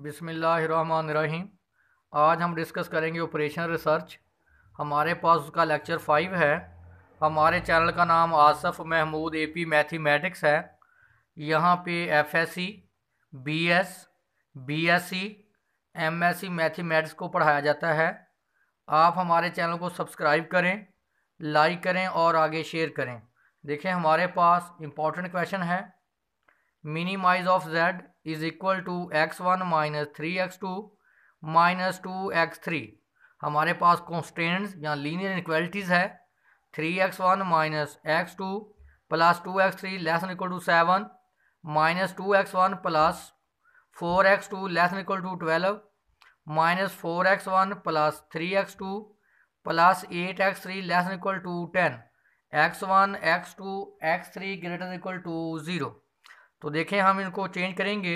बिसमीम आज हम डिस्कस करेंगे ऑपरेशन रिसर्च हमारे पास उसका लेक्चर फाइव है हमारे चैनल का नाम Asaf Mahmood A P mathematics है यहाँ पे F S C B S B S C M S C mathematics को पढ़ाया जाता है आप हमारे चैनल को सब्सक्राइब करें लाइक करें और आगे शेयर करें देखें हमारे पास इम्पॉर्टेंट क्वेश्चन है minimize of Z is equal to X one minus three X two minus two X three हमारे पास कॉन्स्टेंट्स या लीनियर इक्वलिटीज़ है three X one minus X two plus two X three less equal to seven minus two X one plus four X two less equal to twelve minus four X one plus three X two plus eight X three less equal to ten X one X two X three greater equal to zero तो देखें हम इनको change करेंगे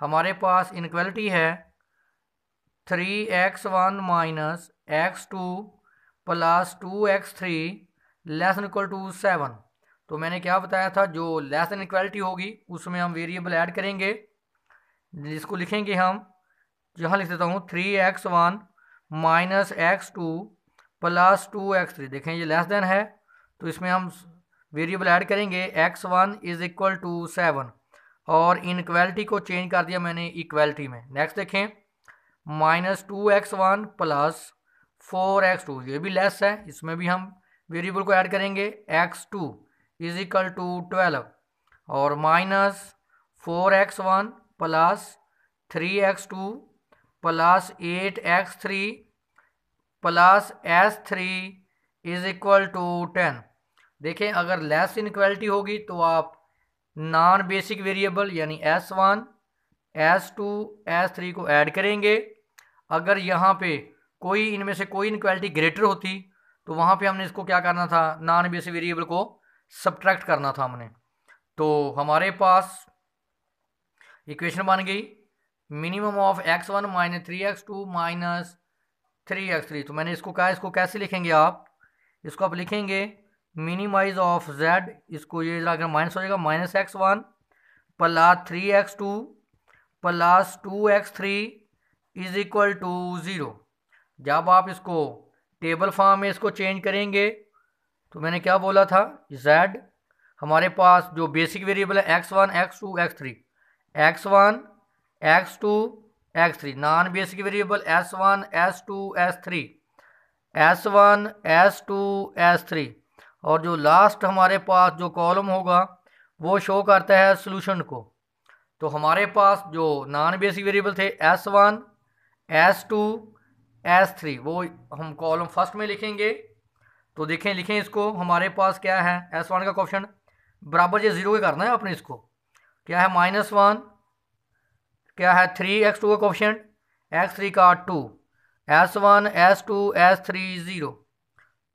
हमारे पास inequality है three X one minus X two plus two X three less than equal to seven तो मैंने क्या बताया था जो लेस एन इक्वलिटी होगी उसमें हम वेरिएबल ऐड करेंगे जिसको लिखेंगे हम यहाँ लिख देता हूँ three X one minus X two plus two X three देखें ये लेस देन है तो इसमें हम वेरिएबल ऐड करेंगे X one is equal to seven और इनक्वेलिटी को चेंज कर दिया मैंने इक्वेलिटी में नेक्स्ट देखें minus two X one plus four X two ये भी लेस है इसमें भी हम वेरिएबल को ऐड करेंगे X two is equal to twelve और minus four X one plus three X two plus eight X three plus S three is equal to ten देखें अगर लेस इनक्वालिटी होगी तो आप नॉन बेसिक वेरिएबल यानी S one S two S three को add करेंगे अगर यहाँ पे कोई इनमें से कोई इनक्वालिटी ग्रेटर होती तो वहाँ पे हमने इसको क्या करना था नॉन बेसिक वेरिएबल को सब्ट्रैक्ट करना था हमने तो हमारे पास इक्वेशन बन गई minimum of X one minus three X two minus three x three तो मैंने इसको कहा इसको कैसे लिखेंगे आप इसको आप लिखेंगे मिनिमाइज ऑफ जेड इसको ये अगर माइनस हो जाएगा minus X one plus three X two plus two X three is equal to zero जब आप इसको टेबल फॉर्म में इसको चेंज करेंगे तो मैंने क्या बोला था जेड हमारे पास जो बेसिक वेरिएबल है X one X two X three X one X two X three non basic variable S one S two S three S one S two S three और जो लास्ट हमारे पास जो column होगा वो show करता है सोल्यूशन को तो हमारे पास जो नॉन बेसिक वेरिएबल थे S one S two S three वो हम कॉलम फर्स्ट में लिखेंगे तो देखें लिखें इसको हमारे पास क्या है एस वन का क्वेश्चन बराबर ये ज़ीरो करना है अपने इसको क्या है माइनस वन क्या है थ्री एक्स टू का क्वेश्चन एक्स थ्री का two S one S two S three zero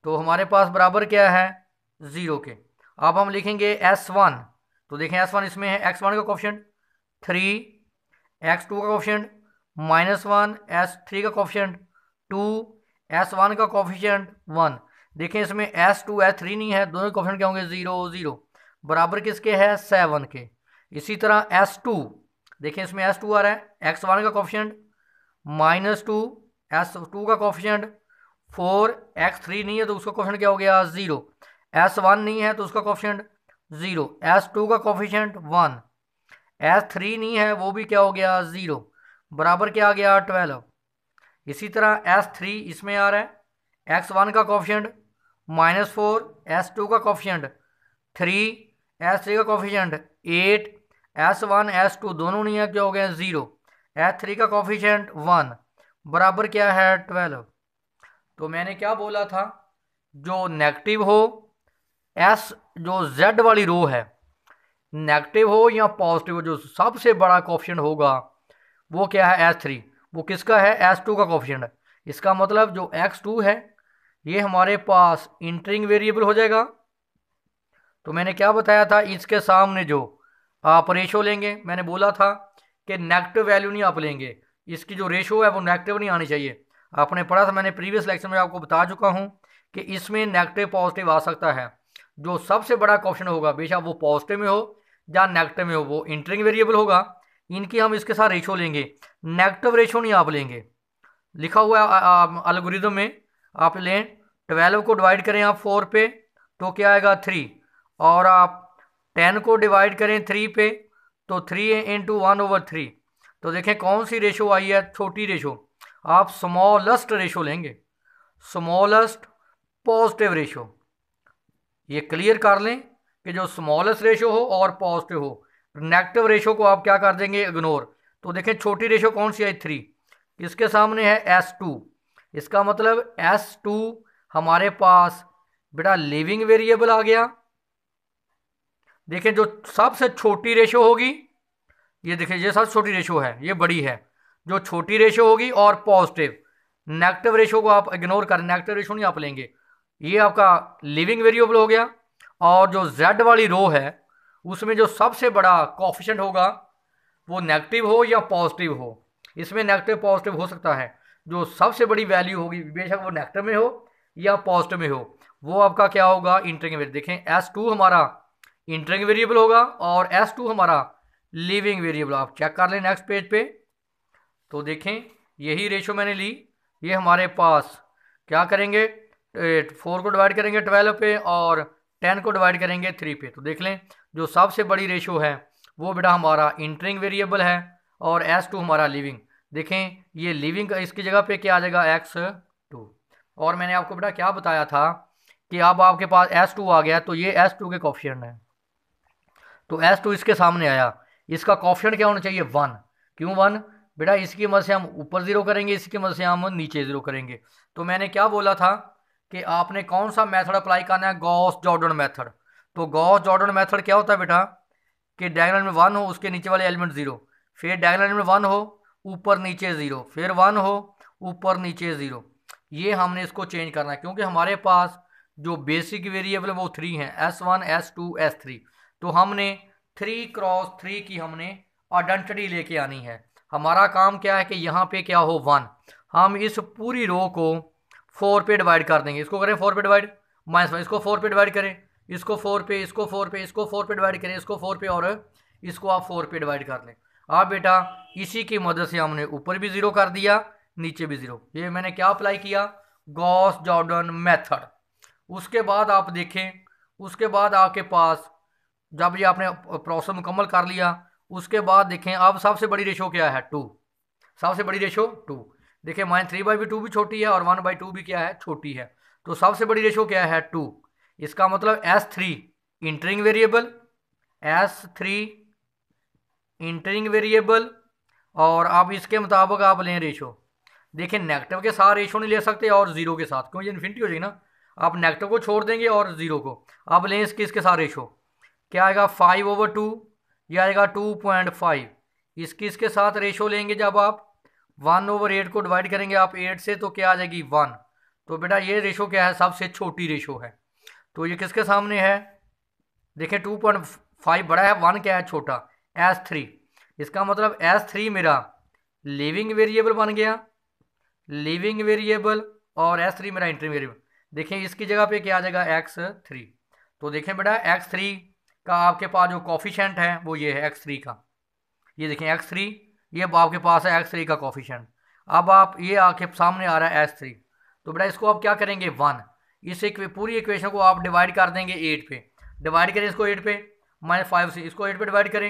तो हमारे पास बराबर क्या है ज़ीरो के अब हम लिखेंगे एस वन तो देखें एस वन इसमें है एक्स वन का ऑप्शन थ्री एक्स टू का option minus one S three का ऑप्शन टू एस वन का कॉफिशेंट वन देखें इसमें एस टू एस थ्री नहीं है दोनों ऑप्शन क्या होंगे ज़ीरो ज़ीरो बराबर किसके है सेवन के इसी तरह एस टू देखें इसमें एस टू आ रहा है एक्स वन का coefficient minus two S two का कॉफिशेंट फोर एक्स थ्री नहीं है तो उसका क्वेश्चन क्या हो गया ज़ीरो एस वन नहीं है तो उसका क्वेश्चन ज़ीरो एस टू का कोफिशेंट वन एस थ्री नहीं है वो भी क्या हो गया ज़ीरो बराबर क्या आ गया ट्वेल्व इसी तरह एस थ्री इसमें आ रहा है एक्स वन का coefficient minus four S two का कॉफिशेंट थ्री एस थ्री का coefficient eight S one S two दोनों नहीं है क्या हो गया ज़ीरो एस थ्री का कोफिशेंट वन बराबर क्या है ट्वेल्व तो मैंने क्या बोला था जो नेगेटिव हो एस जो जेड वाली रो है नेगेटिव हो या पॉजिटिव हो जो सबसे बड़ा कॉप्शन होगा वो क्या है एस थ्री वो किसका है एस टू का कॉप्शन है इसका मतलब जो एक्स टू है ये हमारे पास इंटरिंग वेरिएबल हो जाएगा तो मैंने क्या बताया था इसके सामने जो आप रेशो लेंगे मैंने बोला था कि नेगेटिव वैल्यू नहीं आप लेंगे इसकी जो रेशो है वो नेगेटिव नहीं आनी चाहिए आपने पढ़ा था मैंने प्रीवियस लेक्चर में आपको बता चुका हूँ कि इसमें नेगेटिव पॉजिटिव आ सकता है जो सबसे बड़ा क्वेश्चन होगा बेशक वो पॉजिटिव में हो या नेगेटिव में हो वो इंटरिंग वेरिएबल होगा इनकी हम इसके साथ रेशो लेंगे नेगेटिव रेशो नहीं आप लेंगे लिखा हुआ है अलगोरिदम में आप लें ट्वेल्व को डिवाइड करें आप फोर पे तो क्या आएगा थ्री और आप टेन को डिवाइड करें थ्री पे तो three into one over three तो देखें कौन सी रेशो आई है छोटी रेशो आप स्मॉलेस्ट रेशो लेंगे स्मॉलेस्ट पॉजिटिव रेशो ये क्लियर कर लें कि जो स्मॉलेस्ट रेशो हो और पॉजिटिव हो नेगेटिव रेशो को आप क्या कर देंगे इग्नोर तो देखें छोटी रेशो कौन सी आई थ्री इसके सामने है एस टू इसका मतलब एस टू हमारे पास बेटा लिविंग वेरिएबल आ गया देखें जो सबसे छोटी रेशो होगी ये देखें ये सबसे छोटी रेशो है ये बड़ी है जो छोटी रेशो होगी और पॉजिटिव नेगेटिव रेशो को आप इग्नोर करें नेगेटिव रेशो नहीं आप लेंगे ये आपका लिविंग वेरिएबल हो गया और जो जेड वाली रो है उसमें जो सबसे बड़ा कॉफिशेंट होगा वो नेगेटिव हो या पॉजिटिव हो इसमें नेगेटिव पॉजिटिव हो सकता है जो सबसे बड़ी वैल्यू होगी बेशक वो नेगेटिव में हो या पॉजिटिव में हो वो आपका क्या होगा इंटरिंग वेरिएबल देखें एस टू हमारा इंटरिंग वेरिएबल होगा और एस टू हमारा लिविंग वेरिएबल आप चेक कर लें नेक्स्ट पेज पे तो देखें यही रेशो मैंने ली ये हमारे पास क्या करेंगे फोर को डिवाइड करेंगे ट्वेल्व पे और टेन को डिवाइड करेंगे थ्री पे तो देख लें जो सबसे बड़ी रेशो है वो बेटा हमारा इंटरिंग वेरिएबल है और एस टू हमारा लिविंग देखें ये लिविंग इसकी जगह पे क्या आ जाएगा एक्स टू और मैंने आपको बेटा क्या बताया था कि अब आपके पास एस टू आ गया तो ये एस टू के कॉप्शन है तो एस टू इसके सामने आया इसका कॉप्शन क्या होना चाहिए वन क्यों वन बेटा इसकी मदद से हम ऊपर ज़ीरो करेंगे इसकी मदद से हम नीचे ज़ीरो करेंगे तो मैंने क्या बोला था कि आपने कौन सा मेथड अप्लाई करना है गॉस जॉर्डन मेथड तो गॉस जॉर्डन मेथड क्या होता है बेटा कि डायगनल में वन हो उसके नीचे वाले एलिमेंट ज़ीरो फिर डायगनल में वन हो ऊपर नीचे ज़ीरो फिर वन हो ऊपर नीचे ज़ीरो ये हमने इसको चेंज करना है क्योंकि हमारे पास जो बेसिक वेरिएबल है वो थ्री हैं S one S two S three तो हमने थ्री क्रॉस थ्री की हमने आइडेंटिटी लेके आनी है हमारा काम क्या है कि यहाँ पे क्या हो वन हम इस पूरी रो को फोर पे डिवाइड कर देंगे इसको करें फोर पे डिवाइड माइनस वन इसको फोर पे डिवाइड करें इसको फोर पे इसको फोर पे इसको फोर पे डिवाइड करें इसको फोर पे और इसको आप फोर पे डिवाइड कर लें आप बेटा इसी की मदद से हमने ऊपर भी ज़ीरो कर दिया नीचे भी ज़ीरो ये मैंने क्या अप्लाई किया गॉस जॉर्डन मेथड उसके बाद आप देखें उसके बाद आपके पास जब ये आपने प्रोसेस मुकम्मल कर लिया उसके बाद देखें अब सबसे बड़ी रेशो क्या है टू सबसे बड़ी रेशो टू देखिए माइन थ्री बाई भी टू भी छोटी है और वन बाई टू भी क्या है छोटी है तो सबसे बड़ी रेशो क्या है टू इसका मतलब S three entering variable S three entering variable और आप इसके मुताबिक आप लें रेशो देखिए नेगेटिव के साथ रेशो नहीं ले सकते और ज़ीरो के साथ क्योंकि इन्फिनिटी हो जाएगी ना आप नेगेटिव को छोड़ देंगे और ज़ीरो को आप लें इसके इसके साथ रेशो क्या आएगा फाइव ओवर टू ये आएगा टू पॉइंट फाइव इसकी इसके साथ रेशो लेंगे जब आप वन ओवर एट को डिवाइड करेंगे आप एट से तो क्या आ जाएगी वन तो बेटा ये रेशो क्या है सबसे छोटी रेशो है तो ये किसके सामने है देखें टू पॉइंट फाइव बड़ा है वन क्या है छोटा एस थ्री इसका मतलब एस थ्री मेरा लिविंग वेरिएबल बन गया लिविंग वेरिएबल और एस थ्री मेरा इंटरी वेरिएबल देखें इसकी जगह पे क्या आ जाएगा एक्स थ्री तो देखें बेटा एक्स थ्री का आपके पास जो कॉफिशेंट है वो ये है एक्स थ्री का ये देखें एक्स थ्री ये अब आपके पास है एक्स थ्री का कॉफिशेंट अब आप ये आके सामने आ रहा है एस थ्री तो बेटा इसको आप क्या करेंगे वन इस इक्वे, पूरी इक्वेशन को आप डिवाइड कर देंगे एट पे डिवाइड करें इसको एट पे माइनस फाइव से इसको एट पे डिवाइड करें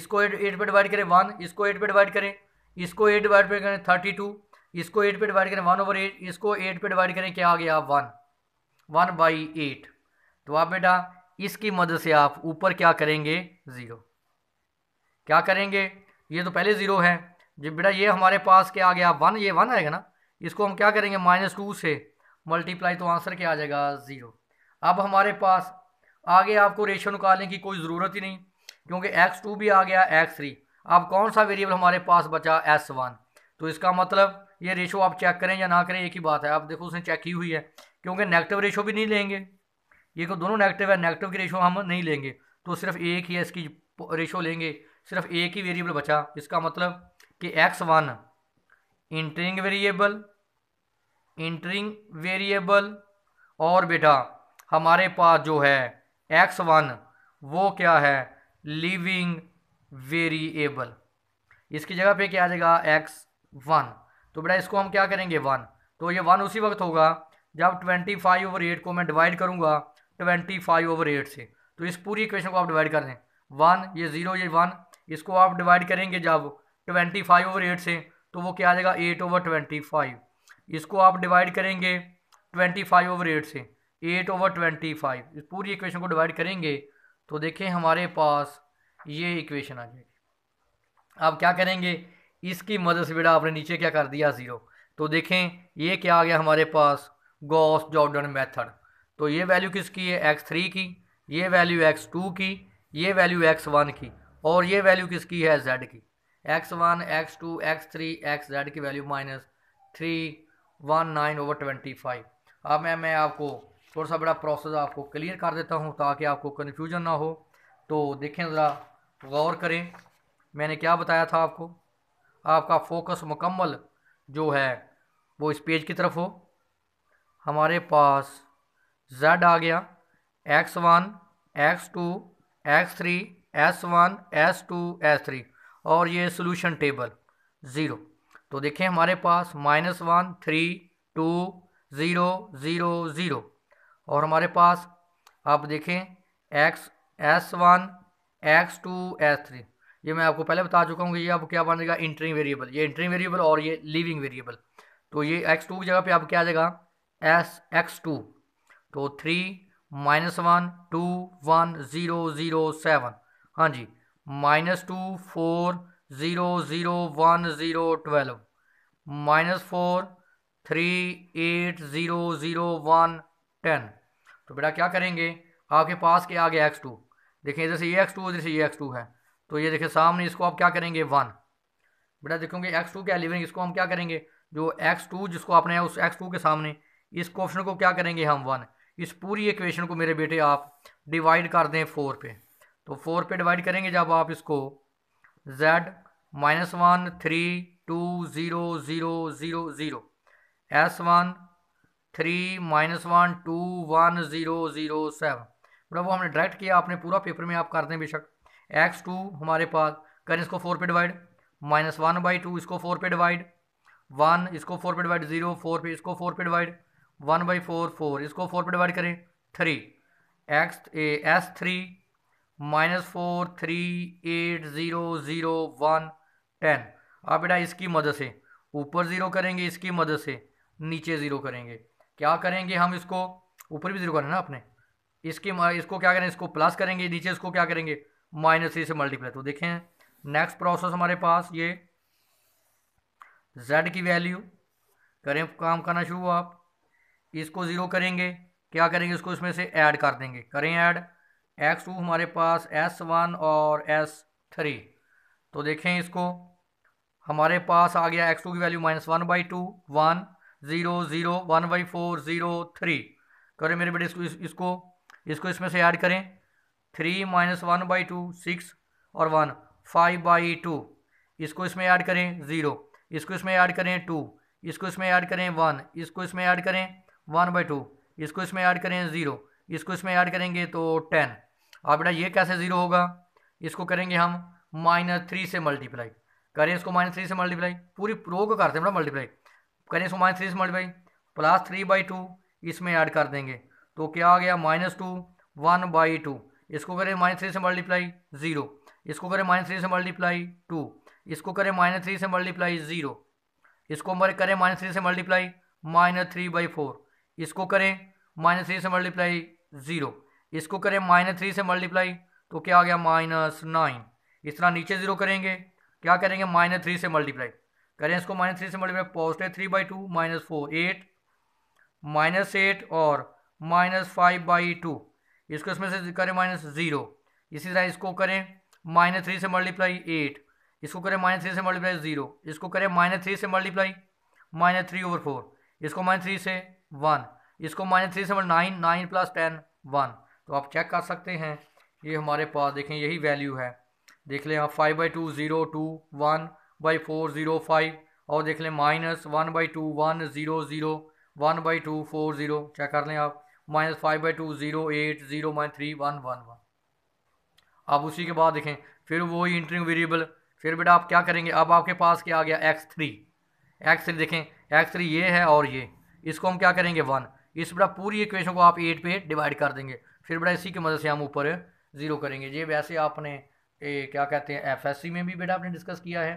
इसको एट एट पे डिवाइड करें वन इसको एट पे डिवाइड करें इसको एट डिवाइड पे करें थर्टी टू इसको एट पे डिवाइड करें वन ओवर एट इसको एट पे डिवाइड करें क्या आ गया वन वन बाई एट तो आप बेटा इसकी मदद से आप ऊपर क्या करेंगे ज़ीरो क्या करेंगे ये तो पहले ज़ीरो है जी बेटा ये हमारे पास क्या आ गया वन ये वन आएगा ना इसको हम क्या करेंगे माइनस टू से मल्टीप्लाई तो आंसर क्या आ जाएगा ज़ीरो अब हमारे पास आगे आपको रेशो निकालने की कोई ज़रूरत ही नहीं क्योंकि एक्स टू भी आ गया एक्स थ्री अब कौन सा वेरिएबल हमारे पास बचा एस वन तो इसका मतलब ये रेशो आप चेक करें या ना करें एक ही बात है आप देखो उसने चेक की हुई है क्योंकि नेगेटिव रेशो भी नहीं लेंगे ये को तो दोनों नेगेटिव है नेगेटिव की रेशो हम नहीं लेंगे तो सिर्फ एक ही है इसकी रेशो लेंगे सिर्फ एक ही वेरिएबल बचा इसका मतलब कि X one entering variable entering variable और बेटा हमारे पास जो है एक्स वन वो क्या है लिविंग वेरिएबल इसकी जगह पे क्या आ जाएगा एक्स वन तो बेटा इसको हम क्या करेंगे वन तो ये वन उसी वक्त होगा जब ट्वेंटी फाइव ओवर एट को मैं डिवाइड करूँगा ट्वेंटी फाइव ओवर एट से तो इस पूरी इक्वेशन को आप डिवाइड कर दें वन ये ज़ीरो ये वन इसको आप डिवाइड करेंगे जब ट्वेंटी फाइव ओवर एट से तो वो क्या आ जाएगा एट ओवर ट्वेंटी फाइव इसको आप डिवाइड करेंगे ट्वेंटी फाइव ओवर एट से एट ओवर ट्वेंटी फाइव इस पूरी इक्वेशन को डिवाइड करेंगे तो देखें हमारे पास ये इक्वेशन आ जाएगी आप क्या करेंगे इसकी मदद से बेटा आपने नीचे क्या कर दिया ज़ीरो तो देखें ये क्या आ गया हमारे पास गॉस जॉर्डन मेथड तो ये वैल्यू किसकी है एक्स थ्री की ये वैल्यू एक्स टू की ये वैल्यू एक्स वन की और ये वैल्यू किसकी है जेड की X one X two X three X Z की value minus three one nine over twenty five अब मैं मैं आपको थोड़ा सा बड़ा प्रोसेस आपको क्लियर कर देता हूँ ताकि आपको कन्फ्यूजन ना हो तो देखें ज़रा गौर करें मैंने क्या बताया था आपको आपका फोकस मुकम्मल जो है वो इस पेज की तरफ हो हमारे पास जेड आ गया X one X two X three S one S two S three और ये सोल्यूशन टेबल ज़ीरो तो देखें हमारे पास minus one three two zero zero zero और हमारे पास आप देखें X S one X two S three ये मैं आपको पहले बता चुका हूँ कि ये आप क्या जाएगा इंटरिंग वेरिएबल ये इंटरिंग वेरिएबल और ये लिविंग वेरिएबल तो ये एक्स टू की जगह पे आप क्या आ जाएगा एस एक्स टू तो three minus one two one zero zero seven हाँ जी minus two four zero zero one zero twelve minus four three eight zero zero one ten तो बेटा क्या करेंगे आपके पास के गया एक्स टू देखिए इधर से ये एक्स टू इधर से ये एक्स टू है तो ये देखिए सामने इसको आप क्या करेंगे वन बेटा देखोगे एक्स टू क्या लिविंग इसको हम क्या करेंगे जो एक्स टू जिसको आपने उस एक्स टू के सामने इस क्वेश्चन को क्या करेंगे हम वन इस पूरी इक्वेशन को मेरे बेटे आप डिवाइड कर दें फोर पे तो फोर पे डिवाइड करेंगे जब आप इसको Z minus one three two zero zero zero zero S one three minus one two one zero zero seven बड़ा वो हमने डायरेक्ट किया आपने पूरा पेपर में आप कर दें बेशक एक्स टू हमारे पास करें इसको फोर पे divide minus one by two इसको फोर पे डिवाइड वन इसको फोर पे डिवाइड ज़ीरो फोर पे इसको फोर पे divide one by four four इसको फोर पर डिवाइड करें three X A S three minus four three eight zero zero one ten आप बेटा इसकी मदद से ऊपर ज़ीरो करेंगे इसकी मदद से नीचे ज़ीरो करेंगे क्या करेंगे हम इसको ऊपर भी ज़ीरो करें ना अपने इसके इसको क्या करें इसको प्लस करेंगे नीचे इसको क्या करेंगे माइनस थ्री से मल्टीप्लाई तो देखें नेक्स्ट प्रोसेस हमारे पास ये जेड की वैल्यू करें काम करना शुरू आप इसको ज़ीरो करेंगे क्या करेंगे इसको इसमें से ऐड कर देंगे करें ऐड एक्स टू हमारे पास एस वन और एस थ्री तो देखें इसको हमारे पास आ गया एक्स टू की value minus one by two one zero zero one by four zero three करें मेरे बेटे इसको इसको इसको इसमें से ऐड करें three minus one by two six और वन फाइव बाई टू इसको इसमें ऐड करें ज़ीरो इसको इसमें ऐड करें टू इसको इसमें ऐड करें वन इसको इसमें ऐड करें वन बाई टू इसको इसमें ऐड करें ज़ीरो इसको इसमें ऐड करेंगे तो टेन अब बेटा ये कैसे ज़ीरो होगा इसको करेंगे हम माइनस थ्री से मल्टीप्लाई करें इसको माइनस थ्री से मल्टीप्लाई पूरी प्रो को करते हैं बेटा मल्टीप्लाई करें इसको माइनस थ्री से multiply plus three by two इसमें ऐड कर देंगे तो क्या आ गया minus two one by two इसको करें माइनस थ्री से मल्टीप्लाई ज़ीरो इसको करें माइनस थ्री से मल्टीप्लाई टू इसको करें माइनस थ्री से मल्टीप्लाई ज़ीरो इसको हमारे करें माइनस थ्री से multiply minus three by four इसको करें माइनस थ्री से मल्टीप्लाई ज़ीरो इसको करें माइनस थ्री से मल्टीप्लाई तो क्या आ गया माइनस नाइन इस तरह नीचे ज़ीरो करेंगे क्या करेंगे माइनस थ्री से मल्टीप्लाई करें इसको माइनस थ्री से multiply positive three by two minus four eight minus eight और माइनस फाइव बाई टू इसको इसमें से करें माइनस ज़ीरो इसी तरह इसको करें माइनस थ्री से मल्टीप्लाई एट इसको करें माइनस थ्री से मल्टीप्लाई ज़ीरो इसको करें माइनस थ्री से multiply minus three over four इसको माइनस थ्री से वन इसको माइनस थ्री से nine nine plus ten one तो आप चेक कर सकते हैं ये हमारे पास देखें यही वैल्यू है देख लें आप five by two zero two one by four zero five और देख लें minus one by two one zero zero one by two four zero check कर लें आप minus five by two zero eight zero minus three one one one अब उसी के बाद देखें फिर वही इंटरिंग वेरिएबल फिर बेटा आप क्या करेंगे अब आपके पास क्या आ गया एक्स थ्री एक्स थ्री देखें एक्स थ्री ये है और ये इसको हम क्या करेंगे वन इस बड़ा पूरी इक्वेशन को आप एट पे डिवाइड कर देंगे फिर बड़ा इसी की मदद से हम ऊपर ज़ीरो करेंगे ये वैसे आपने ए, क्या कहते हैं एफ में भी बेटा आपने डिस्कस किया है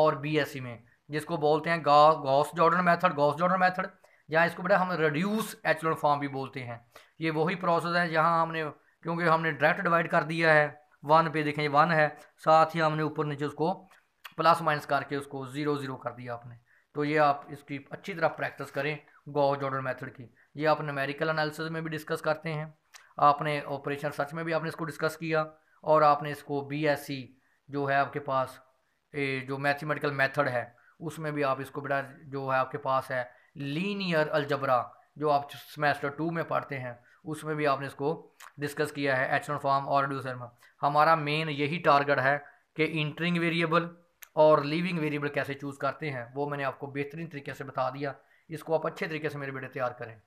और बी में जिसको बोलते हैं गा Gauss Jordan method Gauss Jordan method या इसको बेटा हम रिड्यूस एचलन फॉर्म भी बोलते हैं ये वही प्रोसेस है जहाँ हमने क्योंकि हमने डायरेक्ट डिवाइड कर दिया है वन पे देखें वन है साथ ही हमने ऊपर नीचे उसको प्लस माइनस करके उसको ज़ीरो ज़ीरो कर दिया आपने तो ये आप इसकी अच्छी तरह प्रैक्टिस करें गॉज ऑर्डर मेथड की ये आप नमेरिकल एनालिसिस में भी डिस्कस करते हैं आपने ऑपरेशन सर्च में भी आपने इसको डिस्कस किया और आपने इसको बी e जो है आपके पास ए, जो मैथमेटिकल मेथड है उसमें भी आप इसको बेटा जो है आपके पास है लीनियर अलजबरा जो आप सेमेस्टर टू में पढ़ते हैं उसमें भी आपने इसको डिस्कस किया है एच फॉर्म और रिड्यूसर में हमारा मेन यही टारगेट है कि इंटरिंग वेरिएबल और लिविंग वेरिएबल कैसे चूज़ करते हैं वो मैंने आपको बेहतरीन तरीके से बता दिया इसको आप अच्छे तरीके से मेरे बेटे तैयार करें